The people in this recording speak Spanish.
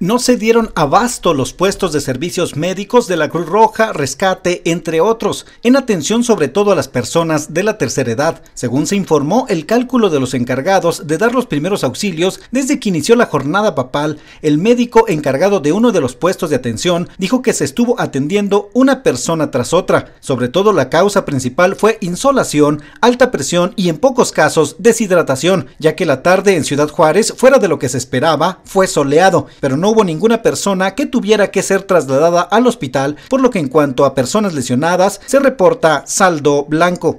No se dieron abasto los puestos de servicios médicos de la Cruz Roja, Rescate, entre otros, en atención sobre todo a las personas de la tercera edad, según se informó el cálculo de los encargados de dar los primeros auxilios desde que inició la jornada papal. El médico encargado de uno de los puestos de atención dijo que se estuvo atendiendo una persona tras otra, sobre todo la causa principal fue insolación, alta presión y en pocos casos deshidratación, ya que la tarde en Ciudad Juárez, fuera de lo que se esperaba, fue soleado, pero no hubo ninguna persona que tuviera que ser trasladada al hospital, por lo que en cuanto a personas lesionadas se reporta saldo blanco.